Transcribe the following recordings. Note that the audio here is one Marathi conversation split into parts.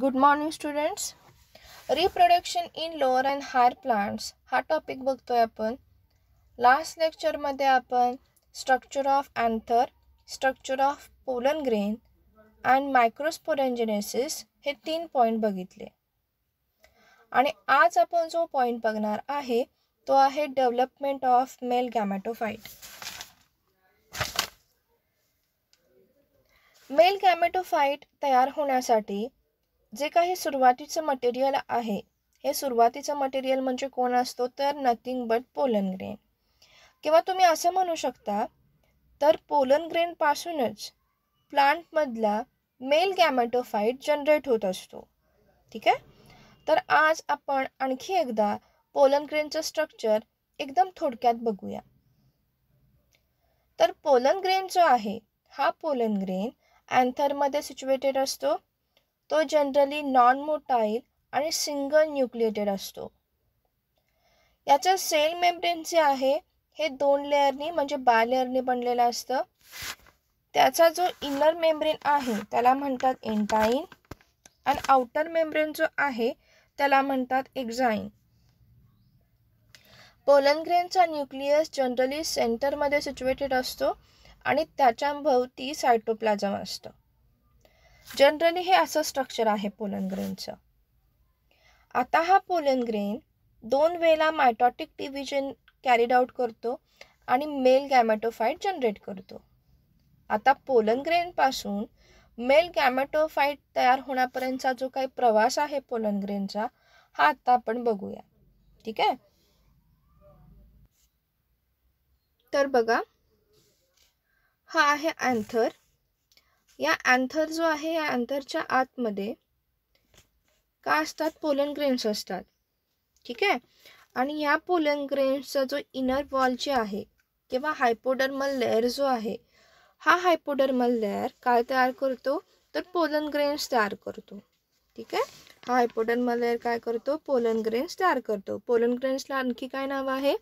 good morning students reproduction in lower and higher plants हा टॉपिक बघतोय आपण लास्ट लेक्चरमध्ये आपण structure of anther structure of pollen grain and microsporangiogenesis हे तीन पॉईंट बघितले आणि आज आपण जो पॉईंट बघणार आहे तो आहे development of male gametophyte male फाईट तयार होण्यासाठी जे काही सुरुवातीचं मटेरियल आहे हे सुरुवातीचं मटेरियल म्हणजे कोण असतो तर नथिंग बट पोलन ग्रेन किंवा तुम्ही असं म्हणू शकता तर पोलन ग्रेनपासूनच प्लांटमधला मेल गॅमॅटोफाईट जनरेट होत असतो ठीक आहे तर आज आपण आणखी एकदा पोलन ग्रेनचं स्ट्रक्चर एकदम थोडक्यात बघूया तर पोलन ग्रेन जो आहे हा पोलन ग्रेन अँथरमध्ये सिच्युएटेड असतो तो जनरली नॉन मोटाईल आणि सिंगल न्यूक्लिएटेड असतो याचं सेल मेम्ब्रेन जे आहे हे दोन लेअरनी म्हणजे बाय लेअरनी बनलेलं असतं त्याचा जो इनर मेम्ब्रेन आहे त्याला म्हणतात एंटाईन आणि आउटर मेम्ब्रेन जो आहे त्याला म्हणतात एक्झाईन पोलनग्रेनचा न्यूक्लियस जनरली सेंटरमध्ये सिच्युएटेड असतो आणि त्याच्याभोवती सायटोप्लाझम असतं जनरली हे असं स्ट्रक्चर आहे पोलन ग्रेनचं आता हा पोलन ग्रेन दोन वेळेला मायटॉटिक डिव्हिजन कॅरीड आउट करतो आणि मेल गॅमॅटोफाईट जनरेट करतो आता पोलन ग्रेनपासून मेल गॅमॅटोफाईट तयार होण्यापर्यंतचा जो काही प्रवास आहे पोलन ग्रेनचा हा आता आपण बघूया ठीक आहे तर बघा हा आहे अँथर या अँथर जो आहे या अँथरच्या आतमध्ये का असतात पोलन ग्रेन्स असतात ठीक आहे आणि ह्या पोलन ग्रेन्सचा जो इनर वॉल जे आहे किंवा हायपोडर्मल लेअर जो आहे हा हायपोडर्मल लेअर काय तयार करतो तर पोलन ग्रेन्स तयार करतो ठीक आहे हा हायपोडर्मल लेअर काय करतो पोलन ग्रेन्स तयार करतो पोलन ग्रेन्सला आणखी काय नाव आहे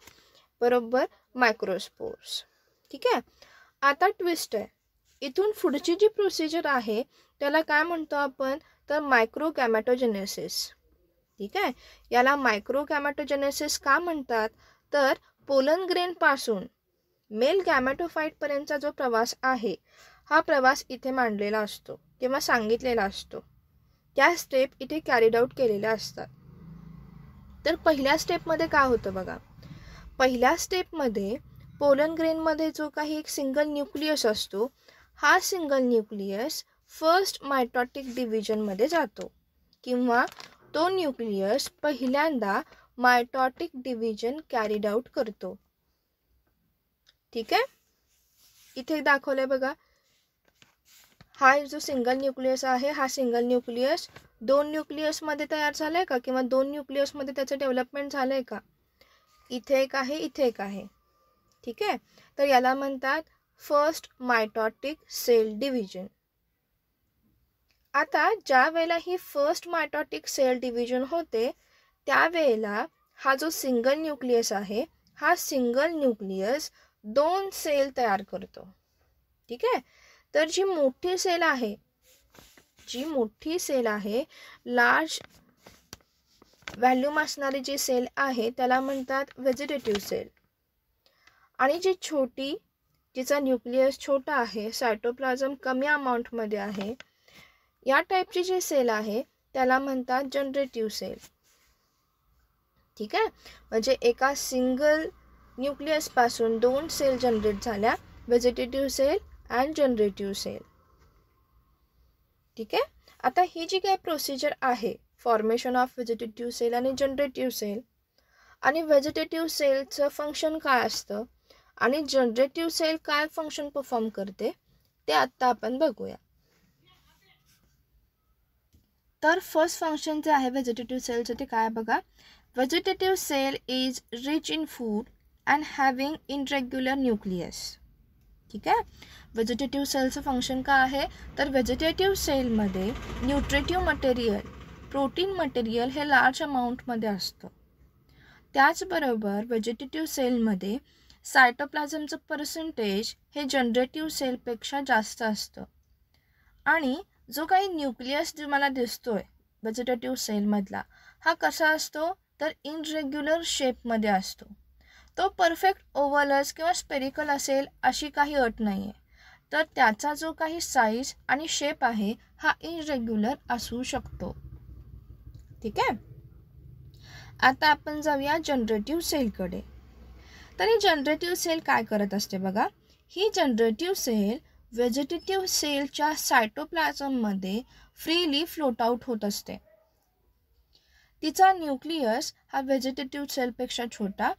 बरोबर मायक्रोस्पोर्स ठीक आहे आता ट्विस्ट आहे इथून पुढची जी प्रोसिजर आहे त्याला काय म्हणतो आपण तर मायक्रो ठीक आहे याला मायक्रो का म्हणतात तर पोलन ग्रेनपासून मेल गॅमॅटोफाईटपर्यंतचा जो प्रवास आहे हा प्रवास इथे मांडलेला असतो किंवा सांगितलेला असतो त्या स्टेप इथे कॅरीड आउट केलेल्या असतात तर पहिल्या स्टेपमध्ये काय होतं बघा पहिल्या स्टेपमध्ये पोलन ग्रेनमध्ये जो काही एक सिंगल न्यूक्लियस असतो हा सिंगल न्यूक्लियस फर्स्ट मायटॉटिक डिव्हिजनमध्ये जातो किंवा तो न्यूक्लियस पहिल्यांदा मायटॉटिक डिव्हिजन कॅरीड आउट करतो ठीक आहे इथे दाखवलंय बघा हा जो सिंगल न्यूक्लियस आहे हा सिंगल न्यूक्लियस दोन न्यूक्लियसमध्ये तयार झालाय आहे का किंवा दोन न्यूक्लियसमध्ये त्याचं डेव्हलपमेंट झालं आहे का इथे एक आहे इथे एक आहे ठीक आहे तर याला म्हणतात फर्स्ट मायटॉटिक सेल डिव्हिजन आता ज्या वेळेला ही फर्स्ट मायटॉटिक सेल डिव्हिजन होते त्यावेळेला हा जो सिंगल न्यूक्लियस आहे हा सिंगल न्यूक्लियस दोन सेल तयार करतो ठीक आहे तर जी मोठी सेल आहे जी मोठी सेल आहे लार्ज व्हॅल्यूम असणारी जी सेल आहे त्याला म्हणतात व्हेजिटेटिव्ह सेल आणि जी छोटी जिचा न्यूक्लियस छोटा आहे सायटोप्लाझम कमी अमाऊंटमध्ये आहे या टाईपची जी सेल आहे त्याला म्हणतात जनरेटिव्ह सेल ठीक आहे म्हणजे एका सिंगल न्यूक्लियसपासून दोन सेल जनरेट झाल्या vegetative cell and generative cell ठीक आहे आता ही जी काय प्रोसिजर आहे फॉर्मेशन ऑफ व्हेजिटेटिव्ह सेल आणि जनरेटिव्ह सेल आणि व्हेजिटेटिव्ह सेलचं फंक्शन काय असतं आणि जनरेटिव्ह सेल काय फंक्शन परफॉर्म करते ते आत्ता आपण बघूया तर फर्स्ट फंक्शन जे आहे व्हेजिटेटिव्ह सेलचं ते काय बघा vegetative cell is rich in food and having irregular nucleus ठीक आहे व्हेजिटेटिव्ह सेलचं फंक्शन काय आहे तर व्हेजिटेटिव्ह सेलमध्ये न्यूट्रेटिव्ह मटेरियल प्रोटीन मटेरियल हे लार्ज अमाऊंटमध्ये असतं त्याचबरोबर व्हेजिटेटिव्ह सेलमध्ये सायटोप्लाझमचं पर्सेंटेज हे जनरेटिव्ह सेलपेक्षा जास्त असतं आणि जो काही न्यूक्लियस तुम्हाला दिसतोय व्हेजिटेटिव्ह सेलमधला हा कसा असतो तर इनरेग्युलर शेपमध्ये असतो तो परफेक्ट ओव्हलस किंवा स्पेरिकल असेल अशी काही अट नाही आहे तर त्याचा जो काही साईज आणि शेप आहे हा इनरेग्युलर असू शकतो ठीक आहे आता आपण जाऊया जनरेटिव्ह सेलकडे तर ही जनरेटिव्ह सेल काय करत असते बघा ही जनरेटिव्ह सेल व्हेजिटेटिव्ह सेलच्या सायटोप्लाझममध्ये फ्रीली फ्लोट आउट होत असते तिचा न्यूक्लियस हा व्हेजिटेटिव्ह सेलपेक्षा छोटा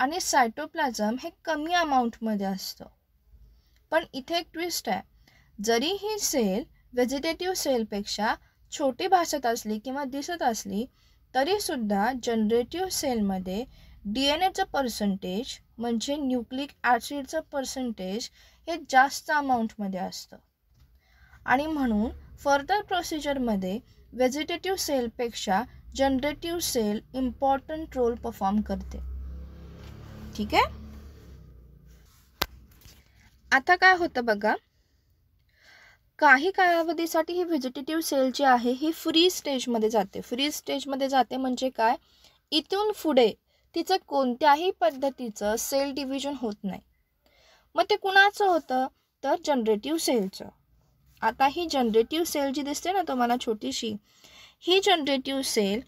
आणि सायटोप्लाझम हे कमी अमाऊंटमध्ये असतं पण इथे एक ट्विस्ट आहे जरी ही सेल व्हेजिटेटिव्ह सेलपेक्षा छोटी भासत असली किंवा दिसत असली तरीसुद्धा जनरेटिव्ह सेलमध्ये डी एन एचं पर्सेंटेज म्हणजे न्यूक्लिक ॲसिडचं पर्सेंटेज हे जास्त अमाऊंटमध्ये असतं आणि म्हणून फर्दर प्रोसिजरमध्ये व्हेजिटेटिव्ह सेलपेक्षा generative cell important role perform करते ठीक आहे आता काय होतं बघा काही कालावधीसाठी ही व्हेजिटेटिव्ह सेल जी आहे ही फ्री स्टेजमध्ये जाते फ्री स्टेजमध्ये जाते म्हणजे काय इथून पुढे तिचं कोणत्याही पद्धतीचं सेल डिव्हिजन होत नाही मग ते कुणाचं होतं तर जनरेटिव्ह सेलचं आता ही जनरेटिव्ह सेल जी दिसते ना तुम्हाला छोटीशी ही जनरेटिव्ह सेल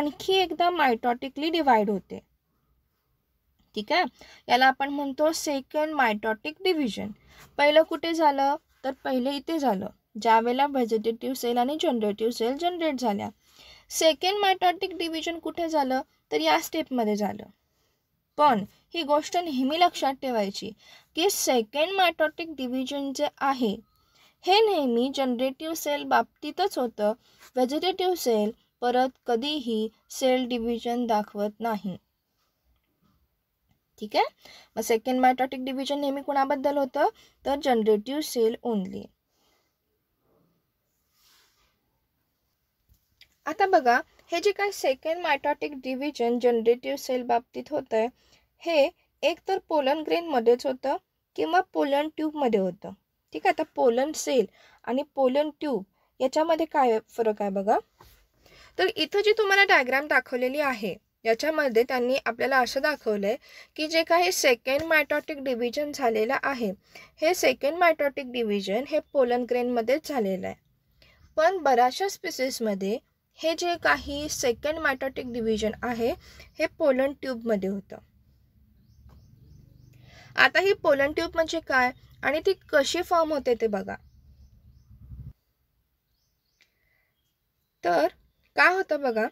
आणखी एकदा मायटॉटिकली डिवाइड होते ठीक आहे याला आपण म्हणतो सेकंड मायटॉटिक डिव्हिजन पहिलं कुठे झालं तर पहिले इथे झालं ज्यावेळेला व्हेजिटेटिव्ह सेल आणि जनरेटिव्ह सेल जनरेट झाल्या सेकंड मायटॉटिक डिव्हिजन कुठे झालं तर या स्टेपमध्ये झालं पण ही गोष्ट नेहमी लक्षात ठेवायची की सेकंड मायटॉटिक डिव्हिजन जे आहे हे नेहमी जनरेटिव्ह सेल बाबतीतच होतं व्हेजिटेटिव्ह सेल परत कधीही सेल डिव्हिजन दाखवत नाही ठीक आहे मग सेकंड मायटॉटिक डिव्हिजन नेहमी कुणाबद्दल होतं तर जनरेटिव्ह सेल ओनली आता बघा हे जे काही second mitotic division generative cell बाबतीत होतं आहे हे एकतर पोलन ग्रेनमध्येच होतं किंवा पोलन ट्यूबमध्ये होतं ठीक आहे तर पोलन सेल आणि पोलन ट्यूब याच्यामध्ये काय फरक आहे बघा तर इथं जी तुम्हाला डायग्राम दाखवलेली आहे याच्यामध्ये त्यांनी आपल्याला असं दाखवलं आहे की जे काही सेकंड मायटॉटिक डिव्हिजन झालेलं आहे हे सेकंड मायटॉटिक डिव्हिजन हे पोलन ग्रेनमध्येच झालेलं आहे पण बऱ्याचशा स्पेसिसमध्ये हे जे काही सेकंड मॅटॉटिक डिव्हिजन आहे हे पोलन ट्यूबमध्ये होतं आता ही पोलन ट्यूब म्हणजे काय आणि ती कशी फॉर्म होते ते बघा तर काय होतं बघा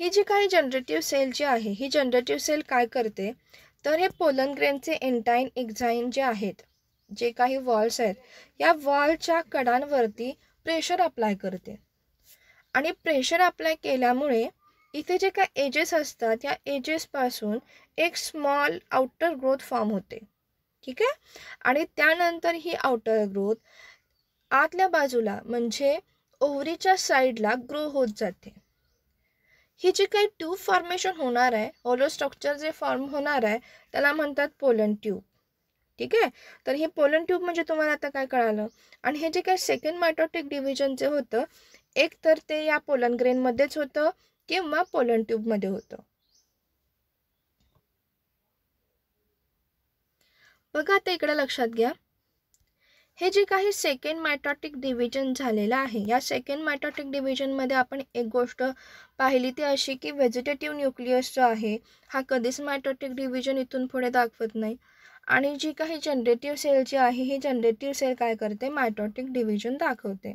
ही जी काही जनरेटिव्ह सेल जी आहे ही जनरेटिव्ह सेल काय करते तर हे पोलन ग्रेनचे एन्टाईन एक्झाईन जे आहेत जे काही वॉल्स आहेत या वॉलच्या कडांवरती प्रेशर अप्लाय करते आणि प्रेशर अप्लाय केल्यामुळे इथे जे काय एजेस असतात या एजेसपासून एक स्मॉल आउटर ग्रोथ फॉर्म होते ठीक आहे आणि त्यानंतर ही आउटर ग्रोथ आतल्या बाजूला म्हणजे ओव्हरीच्या साईडला ग्रो होत जाते ही जी काही ट्यूब फॉर्मेशन होणार आहे होलो स्ट्रक्चर जे फॉर्म होणार आहे त्याला म्हणतात पोलन ट्यूब ठीक आहे तर हे पोलन ट्यूब म्हणजे तुम्हाला आता काय कळालं आणि हे जे काही सेकंड मायटोटिक डिव्हिजन जे होतं एक तर ते या पोलन ग्रेनमध्येच होतं किंवा पोलन ट्यूबमध्ये होतं बघा आता इकडे लक्षात घ्या हे जे काही सेकंड मायटॉटिक डिव्हिजन झालेलं आहे या सेकंड डिव्हिजन डिव्हिजनमध्ये आपण एक गोष्ट पाहिली ती अशी की व्हेजिटेटिव्ह न्यूक्लियस जो आहे हा कधीच मायटोटिक डिव्हिजन इथून पुढे दाखवत नाही आणि जी काही जनरेटिव्ह सेल जी आहे ही जनरेटिव्ह सेल काय करते मायटोटिक डिव्हिजन दाखवते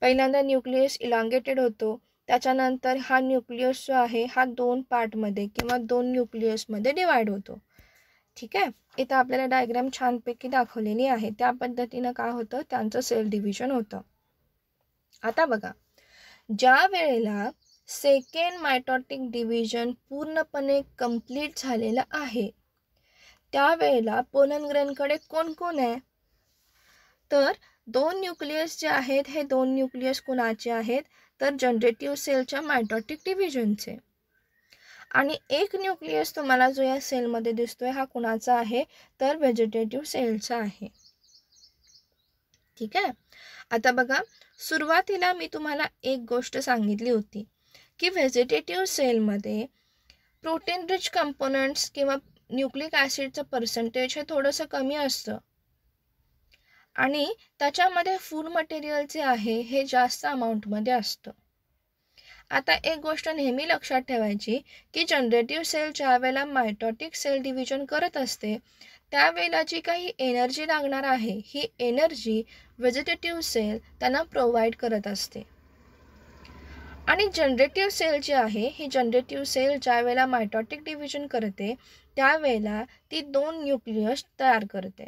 पहिल्यांदा न्यूक्लियस इलांगेटेड होतो त्याच्यानंतर हा न्यूक्लियस जो आहे हा दोन पार्टमध्ये किंवा दोन न्यूक्लियसमध्ये डिवाइड होतो ठीक आहे इथं आपल्याला डायग्राम छानपैकी दाखवलेली आहे त्या पद्धतीनं काय होतं त्यांचं सेल डिव्हिजन होतं आता बघा ज्या वेळेला सेकेंड मायटॉटिक डिव्हिजन पूर्णपणे कंप्लीट झालेलं आहे त्यावेळेला पोलन कोण कोण आहे तर दोन न्यूक्लियस जे आहेत हे दोन न्यूक्लियस कुणाचे आहेत तर जनरेटिव्ह सेलच्या मायटॉटिक डिव्हिजनचे आणि एक न्यूक्लियस तुम्हाला जो या सेलमध्ये दिसतोय हा कुणाचा आहे तर व्हेजिटेटिव्ह सेलचा आहे ठीक आहे आता बघा सुरुवातीला मी तुम्हाला एक गोष्ट सांगितली होती की व्हेजिटेटिव्ह सेलमध्ये प्रोटीन रिच कंपोनंट्स किंवा न्यूक्लिक ॲसिडचं पर्सेंटेज हे थोडंसं कमी असतं आणि त्याच्यामध्ये फूड मटेरियल जे आहे हे जास्त अमाऊंटमध्ये असतं आता एक गोष्ट नेहमी लक्षात ठेवायची की जनरेटिव्ह सेल वेळेला मायटॉटिक सेल डिव्हिजन करत असते त्यावेळेला जी काही एनर्जी लागणार आहे ही एनर्जी व्हेजिटेटिव्ह सेल त्यांना प्रोव्हाइड करत असते आणि जनरेटिव्ह सेल जी आहे ही जनरेटिव्ह सेल वेळेला मायटॉटिक डिव्हिजन करते त्यावेळेला ती दोन न्यूक्लियस तयार करते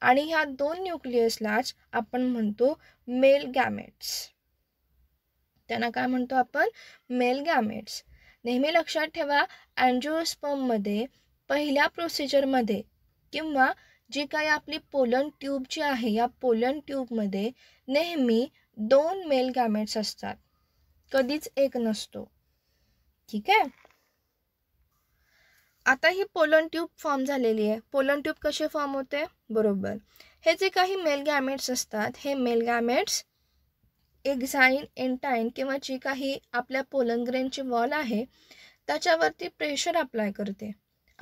आणि ह्या दोन न्यूक्लियसलाच आपण म्हणतो मेल गॅमेट्स त्यांना काय म्हणतो आपण मेल गॅमेट्स नेहमी लक्षात ठेवा अँजिओस्पर्ममध्ये पहिल्या प्रोसिजरमध्ये किंवा जी काही आपली पोलन ट्यूब जी आहे या पोलन ट्यूबमध्ये नेहमी दोन मेल गॅमेट्स असतात कधीच एक नसतो ठीक आहे आता ही पोलन ट्यूब फॉर्म झालेली आहे पोलन ट्यूब कसे फॉर्म होते बरोबर हे जे काही मेल गॅमेट्स असतात हे मेल गॅमेट्स एक्झाईन एन्टाईन किंवा जी काही आपल्या पोलंग्रेनची वॉल आहे त्याच्यावरती प्रेशर अप्लाय करते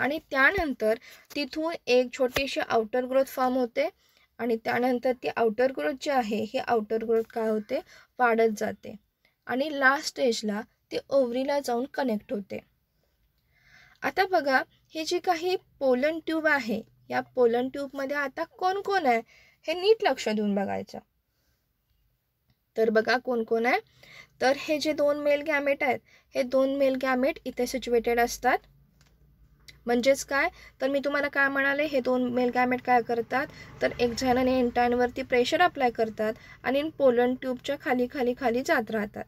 आणि त्यानंतर तिथून एक छोटीशी आउटर ग्रोथ फॉर्म होते आणि त्यानंतर ती आउटर ग्रोथ जी आहे ही आउटर ग्रोथ काय होते वाढत जाते आणि लास्ट स्टेजला ती ओवरीला जाऊन कनेक्ट होते आता बघा ही जी काही पोलन ट्यूब आहे या पोलन ट्यूबमध्ये आता कोण कोण आहे हे नीट लक्ष देऊन बघायचं तर बघा कोण कोण आहे तर हे जे दोन मेल गॅमेट आहेत हे दोन मेल गॅमेट इथे सिच्युएटेड असतात म्हणजेच काय तर मी तुम्हाला काय म्हणाले हे दोन मेल गॅमेट काय करतात तर एक जणाने इंटाईनवरती प्रेशर अप्लाय करतात आणि पोलन ट्यूबच्या खाली खाली खाली जात राहतात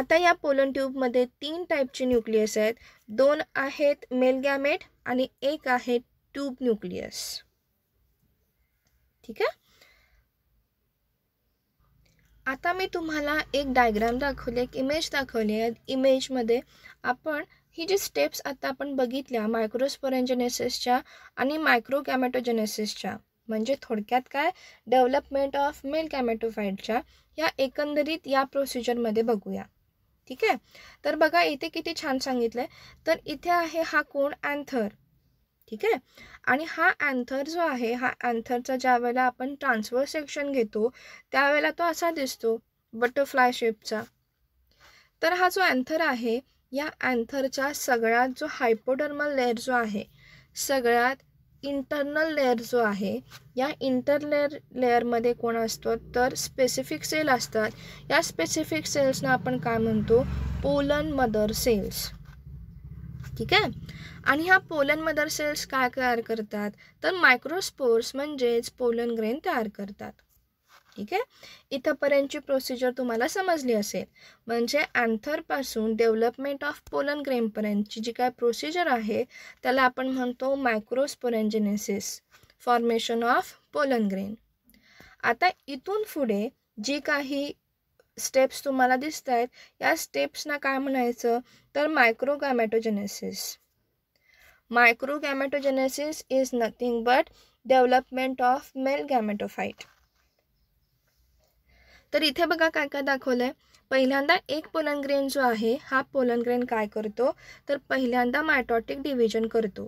आता या पोलन ट्यूबमध्ये तीन टाईपचे न्यूक्लियस आहेत दोन आहेत मेल गॅमेट आणि एक आहे ट्यूब न्यूक्लियस ठीक आहे आता मी तुम्हाला एक डायग्राम दाखवली एक इमेज दाखवली आहे इमेजमध्ये आपण ही जी स्टेप्स आता आपण बघितल्या मायक्रोस्पोरेंजेनेसिसच्या आणि मायक्रो म्हणजे थोडक्यात काय डेव्हलपमेंट ऑफ मेल कॅमेटोफाईटच्या या एकंदरीत या प्रोसिजरमध्ये बघूया ठीक आहे तर बघा इथे किती छान सांगितलंय तर इथे आहे हा कोण अँथर ठीक आहे आणि हा अँथर जो आहे हा अँथरचा ज्या आपण ट्रान्सफर सेक्शन घेतो त्यावेळेला तो असा दिसतो बटरफ्लाय शेपचा तर हा जो अँथर आहे या अँथरचा सगळ्यात जो हायपोडर्मल लेअर जो आहे सगळ्यात इंटरनल लेअर जो आहे या इंटरलेअर लेअरमध्ये कोण असतो तर स्पेसिफिक सेल असतात या स्पेसिफिक सेल्सना आपण काय म्हणतो पोलन मदर सेल्स ठीक आहे आणि ह्या पोलन मदर सेल्स काय तयार करतात तर मायक्रोस्पोर्स म्हणजेच पोलन ग्रेन तयार करतात ठीक आहे इथंपर्यंतची प्रोसिजर तुम्हाला समजली असेल म्हणजे अँथरपासून डेव्हलपमेंट ऑफ पोलन ग्रेमपर्यंतची जी काय प्रोसिजर आहे त्याला आपण म्हणतो microsporogenesis formation of pollen grain आता इथून पुढे जी काही स्टेप्स तुम्हाला दिसत आहेत या स्टेप्सना काय म्हणायचं तर microgametogenesis microgametogenesis is nothing but development of male gametophyte तर इथे बघा काय काय दाखवलं आहे पहिल्यांदा एक पोलनग्रेन जो आहे हा पोलनग्रेन काय करतो तर पहिल्यांदा मायटॉटिक डिव्हिजन करतो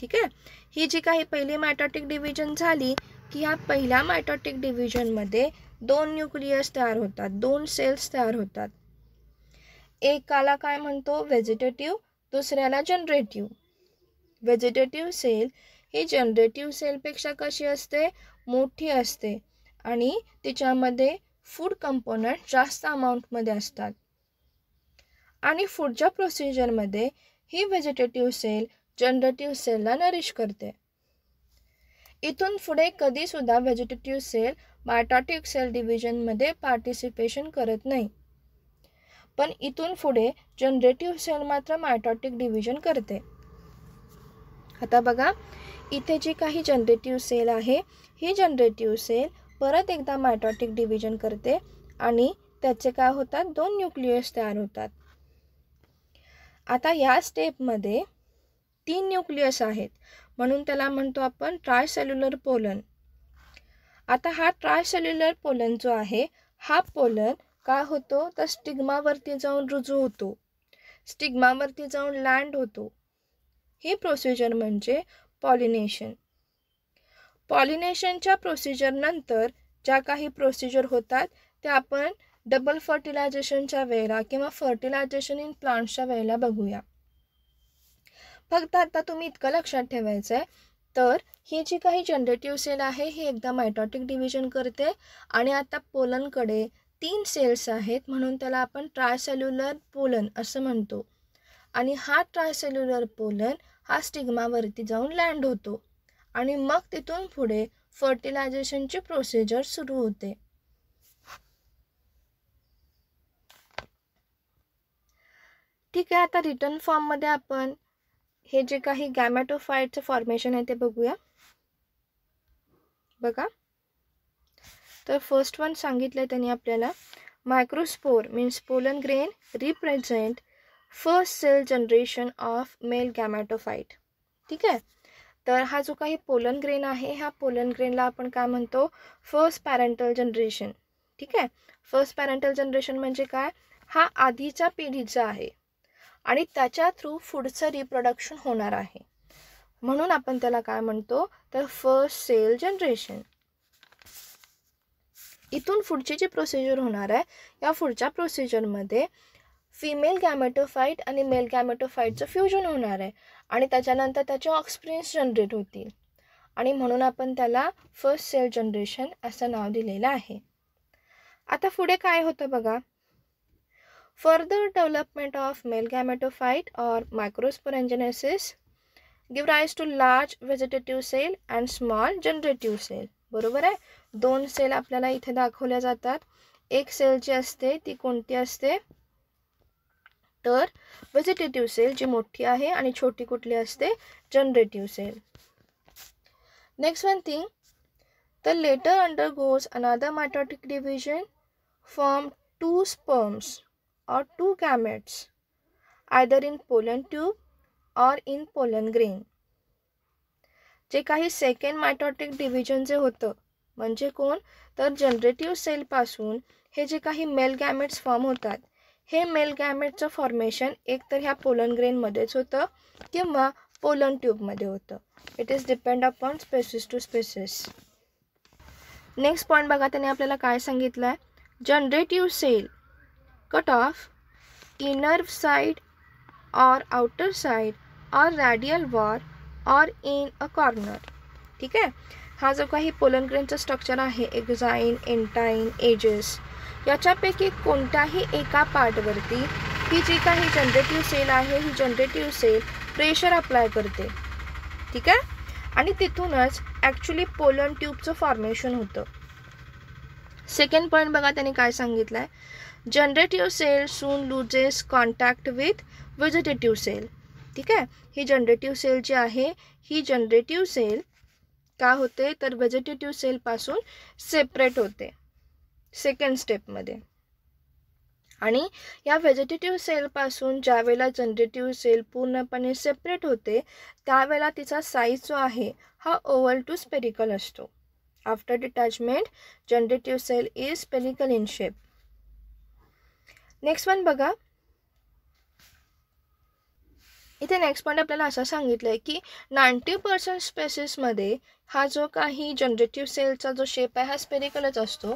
ठीक आहे ही जी काही पहिली मायटॉटिक डिव्हिजन झाली की ह्या पहिल्या मायटॉटिक डिव्हिजनमध्ये दोन न्यूक्लियस तयार होतात दोन सेल्स तयार होतात एकाला काय म्हणतो व्हेजिटेटिव्ह दुसऱ्याला जनरेटिव्ह व्हेजिटेटिव्ह सेल ही जनरेटिव्ह सेलपेक्षा कशी असते मोठी असते आणि तिच्यामध्ये फूड कंपोनंट जास्त अमाऊंटमध्ये असतात आणि फूडच्या प्रोसिजरमध्ये ही व्हेजिटेटिव्ह सेल जनरेटिव्ह सेलला नरिश करते इथून पुढे कधीसुद्धा व्हेजिटेटिव्ह सेल मायटॉटिक सेल डिव्हिजनमध्ये पार्टिसिपेशन करत नाही पण इथून पुढे जनरेटिव्ह सेल मात्र मायटॉटिक डिव्हिजन करते आता बघा इथे जी काही जनरेटिव्ह सेल आहे ही जनरेटिव्ह सेल परत एकदा मायटॉटिक डिव्हिजन करते आणि त्याचे काय होतात दोन न्यूक्लियस तयार होतात आता या स्टेपमध्ये तीन न्यूक्लियस आहेत म्हणून त्याला म्हणतो आपण ट्रायसेल्युलर पोलन आता हा ट्रायसेल्युलर पोलन जो आहे हा पोलन काय होतो तर स्टिग्मावरती जाऊन रुजू होतो स्टिग्मावरती जाऊन लँड होतो ही प्रोसिजर म्हणजे पॉलिनेशन पॉलिनेशनच्या प्रोसिजरनंतर ज्या काही प्रोसिजर होतात त्या आपण डबल फर्टिलायझेशनच्या वेळेला किंवा फर्टिलायझेशन इन प्लांट्सच्या वेळेला बघूया फक्त आता तुम्ही इतकं लक्षात ठेवायचं आहे तर ही जी काही जनरेटिव्ह सेल आहे ही एकदा मायटॉटिक डिव्हिजन करते आणि आता पोलनकडे तीन सेल्स आहेत म्हणून त्याला आपण ट्रायसेल्युलर पोलन असं म्हणतो आणि हा ट्रायसेल्युलर पोलन हा स्टिग्मावरती जाऊन लँड होतो आणि मग तिथून पुढे फर्टिलायझेशनची प्रोसिजर सुरू होते ठीक आहे आता रिटर्न फॉर्ममध्ये आपण हे जे काही गॅमॅटोफाईट फॉर्मेशन आहे ते बघूया बघा तर फर्स्ट वन सांगितलं त्यांनी आपल्याला microspore means pollen grain represent first cell generation of male gametophyte ठीक आहे तर हा जो काही पोलन ग्रेन आहे ह्या पोलन ग्रेनला आपण काय म्हणतो फर्स्ट पॅरेंटल जनरेशन ठीक आहे फर्स्ट पॅरेंटल जनरेशन म्हणजे काय हा आधीच्या पिढीचा आहे आणि त्याच्या थ्रू फूडचं रिप्रोडक्शन होणार आहे म्हणून आपण त्याला काय म्हणतो तर फर्स्ट सेल जनरेशन इथून पुढची जी प्रोसिजर होणार आहे या पुढच्या प्रोसिजरमध्ये फिमेल गॅमेटोफाईट आणि मेल गॅमेटोफाईटचं फ्युजन होणार आहे आणि त्याच्यानंतर त्याचे ऑक्सप्रिन्स जनरेट होतील आणि म्हणून आपण त्याला फर्स्ट सेल जनरेशन असं नाव दिलेलं आहे आता पुढे काय होतं बघा further development of male or or microsporogenesis give rise to large vegetative cell and small generative cell बरोबर आहे दोन सेल आपल्याला इथे दाखवल्या जातात एक सेल जी असते ती कोणती असते तर व्हेजिटेटिव्ह सेल जी मोठी आहे आणि छोटी कुठली असते generative cell next one thing the latter undergoes another mitotic division form two sperms or two gametes either in pollen tube or in pollen grain जे काही सेकंड मायटॉटिक डिव्हिजन जे होतं म्हणजे कोण तर जनरेटिव्ह सेलपासून हे जे काही मेल गॅमेट्स फॉर्म होतात हे मेल गॅमेटचं फॉर्मेशन एकतर ह्या पोलन ग्रेनमध्येच होतं किंवा पोलन ट्यूबमध्ये होतं it is depend upon species to species next point बघा त्याने आपल्याला काय सांगितलं आहे generative cell cut off inner side or outer side or radial wall or in a corner ठीक आहे हा जो काही पोलन ग्रेनचं स्ट्रक्चर आहे एक्झाईन एंटाईन एजेस याच्यापैकी कोणत्याही एका पार्टवरती ही जी काही जनरेटिव्ह सेल आहे ही जनरेटिव्ह सेल प्रेशर अप्लाय करते ठीक आहे आणि तिथूनच ॲक्च्युली पोलन ट्यूबचं फॉर्मेशन होतं सेकंड पॉईंट बघा त्यांनी काय सांगितलं आहे generative cell soon loses contact with vegetative cell ठीक आहे ही जनरेटिव्ह सेल जी आहे ही जनरेटिव्ह सेल का होते तर व्हेजिटेटिव्ह सेलपासून सेपरेट होते सेकंड स्टेपमध्ये आणि या व्हेजिटेटिव्ह सेलपासून ज्यावेळेला जनरेटिव्ह सेल पूर्णपणे सेपरेट होते त्यावेळेला तिचा साईज जो आहे हा ओव्हल टू स्पेरिकल असतो after detachment generative cell is spherical in shape next one बघा इथे नेक्स्ट पॉईंट आपल्याला असं सांगितलं आहे की नाईंटी पर्सेंट स्पेसिसमध्ये हा जो काही जनरेटिव्ह सेलचा जो शेप आहे हा स्पेरिकलच असतो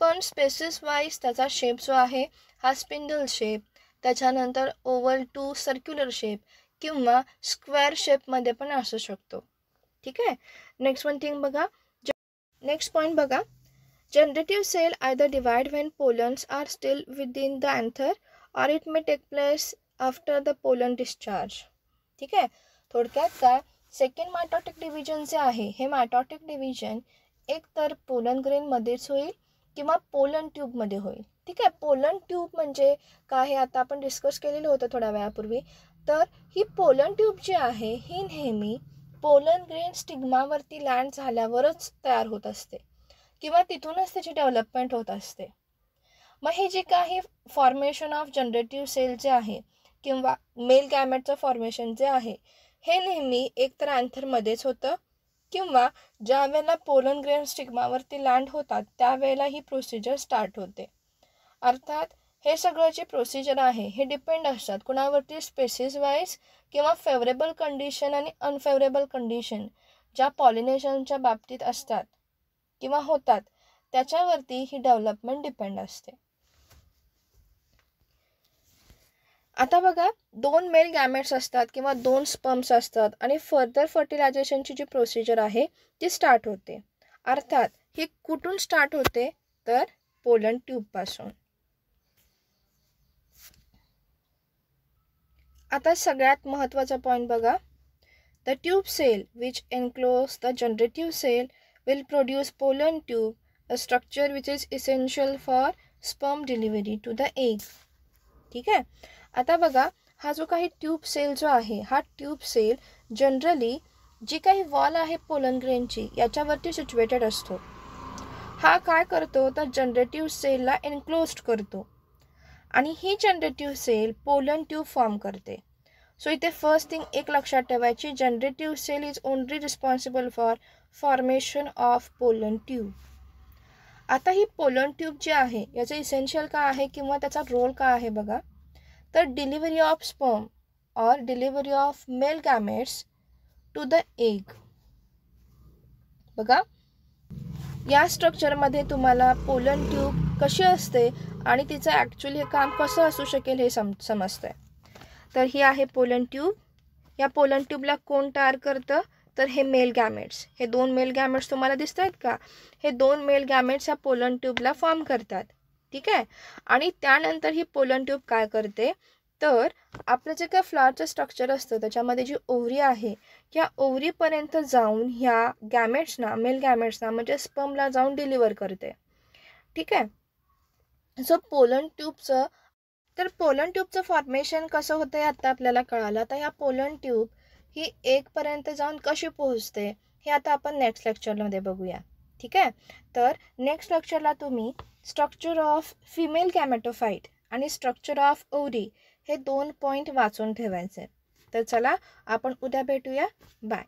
पण स्पेसिस वाईज त्याचा शेप जो आहे हा स्पिंडल शेप त्याच्यानंतर ओवल टू सर्क्युलर शेप किंवा स्क्वेअर शेपमध्ये पण असू शकतो ठीक आहे नेक्स्ट वन थिंग बघा नेक्स्ट पॉईंट बघा generative cell either divide when pollens are still within the anther or it may take place after the pollen discharge ठीक आहे थोडक्यात काय सेकंड मॅटॉटिक डिव्हिजन जे आहे हे मायटॉटिक डिव्हिजन एकतर पोलन ग्रेनमध्येच होईल किंवा पोलन ट्यूबमध्ये होईल ठीक आहे पोलन ट्यूब म्हणजे काय हे आता आपण डिस्कस केलेलं होतं थोड्या वेळापूर्वी तर ही पोलन ट्यूब जी आहे ही नेहमी पोलन ग्रेन स्टिग्मावरती लँड झाल्यावरच तयार होत असते किंवा तिथूनच त्याची डेव्हलपमेंट होत असते मग हे जे काही फॉर्मेशन ऑफ जनरेटिव्ह सेल जे आहे किंवा मेल गॅमेटचं फॉर्मेशन जे आहे हे नेहमी एकतर अँथरमध्येच होतं किंवा ज्या वेळेला पोलन ग्रेन स्टिग्मावरती लँड होतात त्यावेळेला ही प्रोसिजर स्टार्ट होते अर्थात हे सगळं जे प्रोसिजर आहे हे डिपेंड असतात कुणावरती स्पेसिस वाईज किंवा फेवरेबल कंडिशन आणि अनफेवरेबल कंडिशन ज्या पॉलिनेशनच्या बाबतीत असतात किंवा होतात त्याच्यावरती ही डेव्हलपमेंट डिपेंड असते आता बघा दोन मेल गॅमेट्स असतात किंवा दोन स्पम्स असतात आणि फर्दर फर्टिलायझेशनची जी प्रोसिजर आहे ती स्टार्ट होते अर्थात ही कुठून स्टार्ट होते तर पोलन ट्यूबपासून आता सगळ्यात महत्त्वाचा पॉईंट बघा the tube cell which enclose the generative cell will produce pollen tube a structure which is essential for sperm delivery to the egg ठीक आहे आता बघा हा जो काही ट्यूब सेल जो आहे हा ट्यूब सेल जनरली जी काही वॉल आहे पोलनग्रेनची याच्यावरती सिच्युएटेड असतो हा काय करतो तर जनरेटिव्ह सेलला एनक्लोज करतो आणि ही generative cell pollen tube form करते सो इथे फर्स्ट थिंग एक लक्षात ठेवायची generative cell is only responsible for formation of pollen tube आता ही पोलन ट्यूब जी आहे याचं इसेन्शियल काय आहे किंवा त्याचा रोल काय आहे बघा तर delivery of sperm or delivery of male gametes to the egg बघा या स्ट्रक्चरमध्ये तुम्हाला पोलन ट्यूब कशी असते आणि तिचं ॲक्च्युली हे काम कसं असू शकेल हे सम समजतंय तर ही आहे पोलन ट्यूब या पोलन ट्यूबला कोण तयार करतं तर हे मेल गॅमेट्स हे दोन मेल गॅमेट्स तुम्हाला दिसत आहेत का हे दोन मेल गॅमेट्स या पोलन ट्यूबला फॉर्म करतात ठीक आहे आणि त्यानंतर ही पोलन ट्यूब काय करते तर आपलं जे काय फ्लॉवरचं स्ट्रक्चर असतं त्याच्यामध्ये जी ओवरी आहे या ओवरीपर्यंत जाऊन ह्या गॅमेट्सना मेल गॅमेट्सना म्हणजे स्पमला जाऊन डिलिव्हर करते ठीक आहे सो पोलन ट्यूबचं तर पोलन ट्यूबचं फॉर्मेशन कसं होतं आहे आत्ता आपल्याला कळालं तर ह्या पोलन ट्यूब ही एकपर्यंत जाऊन कशी पोहोचते हे आता आपण नेक्स्ट लेक्चरमध्ये बघूया ठीक आहे तर नेक्स्ट लेक्चरला तुम्ही स्ट्रक्चर ऑफ फिमेल कॅमॅटोफाईट आणि स्ट्रक्चर ऑफ ओरी हे दोन पॉईंट वाचून ठेवायचे तर चला आपण उद्या भेटूया बाय